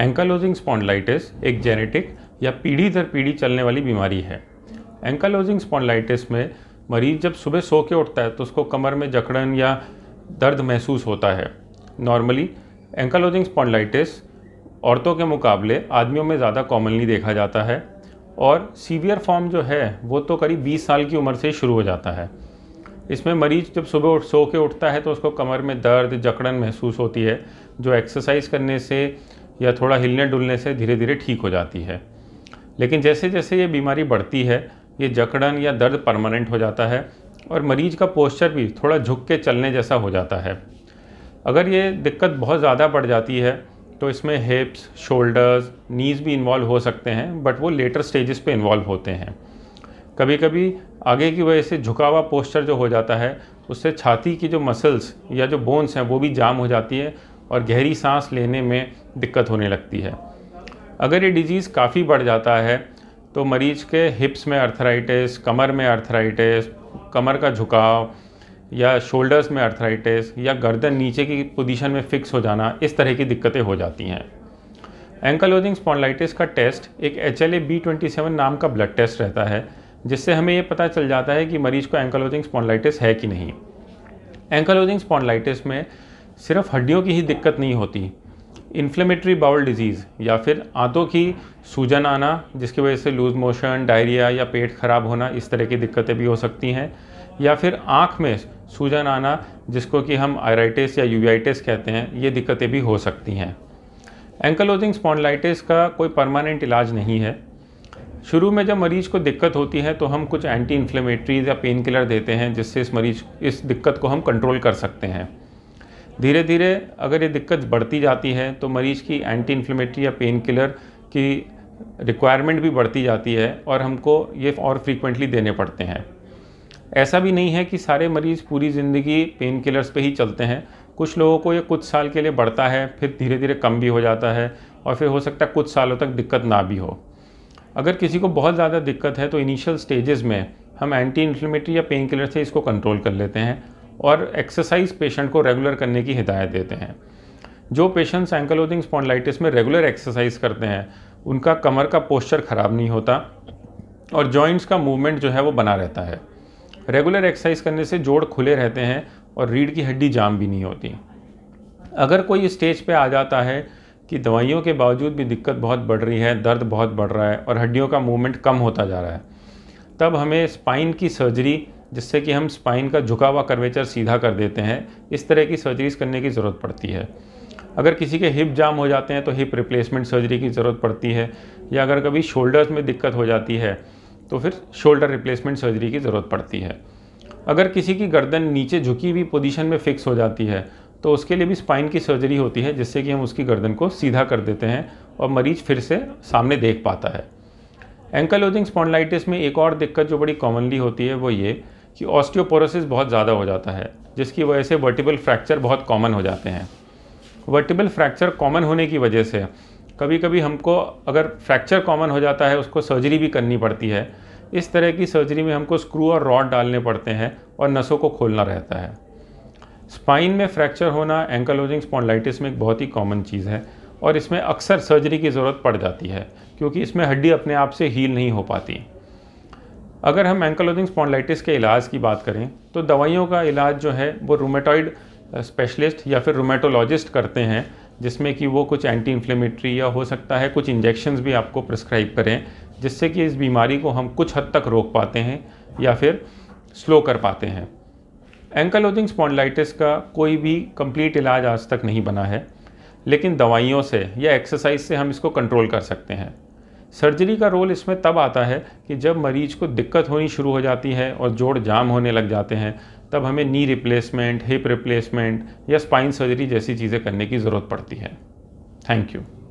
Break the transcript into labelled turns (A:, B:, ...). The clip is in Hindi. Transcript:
A: एंकालोजिंग स्पॉन्डलाइटिस एक जेनेटिक या पीढ़ी दर पीढ़ी चलने वाली बीमारी है एंकालोजिंग स्पॉन्डलाइटिस में मरीज जब सुबह सो के उठता है तो उसको कमर में जकड़न या दर्द महसूस होता है नॉर्मली एंकालोजिंग स्पॉन्डलाइटिस औरतों के मुकाबले आदमियों में ज़्यादा कॉमनली देखा जाता है और सीवियर फॉर्म जो है वो तो करीब 20 साल की उम्र से शुरू हो जाता है इसमें मरीज जब सुबह उठ सो के उठता है तो उसको कमर में दर्द जकड़न महसूस होती है जो एक्सरसाइज करने से या थोड़ा हिलने डुलने से धीरे धीरे ठीक हो जाती है लेकिन जैसे जैसे ये बीमारी बढ़ती है ये जकड़न या दर्द परमानेंट हो जाता है और मरीज का पोस्चर भी थोड़ा झुक के चलने जैसा हो जाता है अगर ये दिक्कत बहुत ज़्यादा बढ़ जाती है तो इसमें हिप्स शोल्डर्स नीज़ भी इन्वॉल्व हो सकते हैं बट वो लेटर स्टेजेस पे इन्वॉल्व होते हैं कभी कभी आगे की वजह से झुकावा पोस्चर जो हो जाता है उससे छाती की जो मसल्स या जो बोन्स हैं वो भी जाम हो जाती है और गहरी सांस लेने में दिक्कत होने लगती है अगर ये डिजीज़ काफ़ी बढ़ जाता है तो मरीज़ के हिप्स में अर्थराइटिस कमर में अर्थराइटिस कमर का झुकाव या शोल्डर्स में अर्थराइटिस या गर्दन नीचे की पोजीशन में फ़िक्स हो जाना इस तरह की दिक्कतें हो जाती हैं एंकलोजिंग स्पॉन्लाइटिस का टेस्ट एक H L B twenty seven नाम का ब्लड टेस्ट रहता है जिससे हमें ये पता चल जाता है कि मरीज़ को एंकलोजिंग स्पॉन्डलाइटिस है कि नहीं एंकलोजिंग स्पॉन्डलाइटिस में सिर्फ हड्डियों की ही दिक्कत नहीं होती इन्फ्लेमेटरी बाउल डिजीज़ या फिर आंतों की सूजन आना जिसकी वजह से लूज़ मोशन डायरिया या पेट ख़राब होना इस तरह की दिक्कतें भी हो सकती हैं या फिर आँख में सूजन आना जिसको कि हम आयराइटिस या यूआइटिस कहते हैं ये दिक्कतें भी हो सकती हैं एंकलोजिंग स्पॉन्डलाइटिस का कोई परमानेंट इलाज नहीं है शुरू में जब मरीज़ को दिक्कत होती है तो हम कुछ एंटी इन्फ्लेमेटरीज या पेन किलर देते हैं जिससे इस मरीज इस दिक्कत को हम कंट्रोल कर सकते हैं धीरे धीरे अगर ये दिक्कत बढ़ती जाती है तो मरीज़ की एंटी इन्फ्लेमेटरी या पेन किलर की रिक्वायरमेंट भी बढ़ती जाती है और हमको ये और फ्रीक्वेंटली देने पड़ते हैं ऐसा भी नहीं है कि सारे मरीज़ पूरी ज़िंदगी पेन किलर्स पे ही चलते हैं कुछ लोगों को ये कुछ साल के लिए बढ़ता है फिर धीरे धीरे कम भी हो जाता है और फिर हो सकता है कुछ सालों तक दिक्कत ना भी हो अगर किसी को बहुत ज़्यादा दिक्कत है तो इनिशियल स्टेजेस में हम एंटी इन्फ्लेमेटरी या पेन किलर से इसको कंट्रोल कर लेते हैं और एक्सरसाइज पेशेंट को रेगुलर करने की हिदायत देते हैं जो पेशेंट्स एंकलोजिंग स्पॉन्डलाइटिस में रेगुलर एक्सरसाइज करते हैं उनका कमर का पोस्चर ख़राब नहीं होता और जॉइंट्स का मूवमेंट जो है वो बना रहता है रेगुलर एक्सरसाइज करने से जोड़ खुले रहते हैं और रीढ़ की हड्डी जाम भी नहीं होती अगर कोई स्टेज पे आ जाता है कि दवाइयों के बावजूद भी दिक्कत बहुत बढ़ रही है दर्द बहुत बढ़ रहा है और हड्डियों का मूवमेंट कम होता जा रहा है तब हमें स्पाइन की सर्जरी जिससे कि हम स्पाइन का झुका हुआ कर्वेचर सीधा कर देते हैं इस तरह की सर्जरीज करने की ज़रूरत पड़ती है अगर किसी के हिप जाम हो जाते हैं तो हिप रिप्लेसमेंट सर्जरी की ज़रूरत पड़ती है या अगर कभी शोल्डर्स में दिक्कत हो जाती है तो फिर शोल्डर रिप्लेसमेंट सर्जरी की ज़रूरत पड़ती है अगर किसी की गर्दन नीचे झुकी हुई पोजीशन में फ़िक्स हो जाती है तो उसके लिए भी स्पाइन की सर्जरी होती है जिससे कि हम उसकी गर्दन को सीधा कर देते हैं और मरीज फिर से सामने देख पाता है एंकलोजिंग स्पॉन्डलाइटिस में एक और दिक्कत जो बड़ी कॉमनली होती है वो ये कि ऑस्टियोपोरोसिस बहुत ज़्यादा हो जाता है जिसकी वजह से वर्टिबल फ्रैक्चर बहुत कॉमन हो जाते हैं वर्टिबल फ्रैक्चर कॉमन होने की वजह से कभी कभी हमको अगर फ्रैक्चर कॉमन हो जाता है उसको सर्जरी भी करनी पड़ती है इस तरह की सर्जरी में हमको स्क्रू और रॉड डालने पड़ते हैं और नसों को खोलना रहता है स्पाइन में फ्रैक्चर होना एंकलोजिंग स्पॉन्डलाइटिस में एक बहुत ही कॉमन चीज़ है और इसमें अक्सर सर्जरी की ज़रूरत पड़ जाती है क्योंकि इसमें हड्डी अपने आप से हील नहीं हो पाती अगर हम एंकलोजिंग स्पॉन्डलाइटिस के इलाज की बात करें तो दवाइयों का इलाज जो है वो रोमेटॉइड स्पेशलिस्ट uh, या फिर रोमेटोलॉजिस्ट करते हैं जिसमें कि वो कुछ एंटी इन्फ्लेमेटरी या हो सकता है कुछ इंजेक्शन भी आपको प्रिस्क्राइब करें जिससे कि इस बीमारी को हम कुछ हद तक रोक पाते हैं या फिर स्लो कर पाते हैं एंकलोजिंग स्पॉन्डलाइटिस का कोई भी कंप्लीट इलाज आज तक नहीं बना है लेकिन दवाइयों से या एक्सरसाइज से हम इसको कंट्रोल कर सकते हैं सर्जरी का रोल इसमें तब आता है कि जब मरीज को दिक्कत होनी शुरू हो जाती है और जोड़ जाम होने लग जाते हैं तब हमें नी रिप्लेसमेंट हिप रिप्लेसमेंट या स्पाइन सर्जरी जैसी चीज़ें करने की ज़रूरत पड़ती है थैंक यू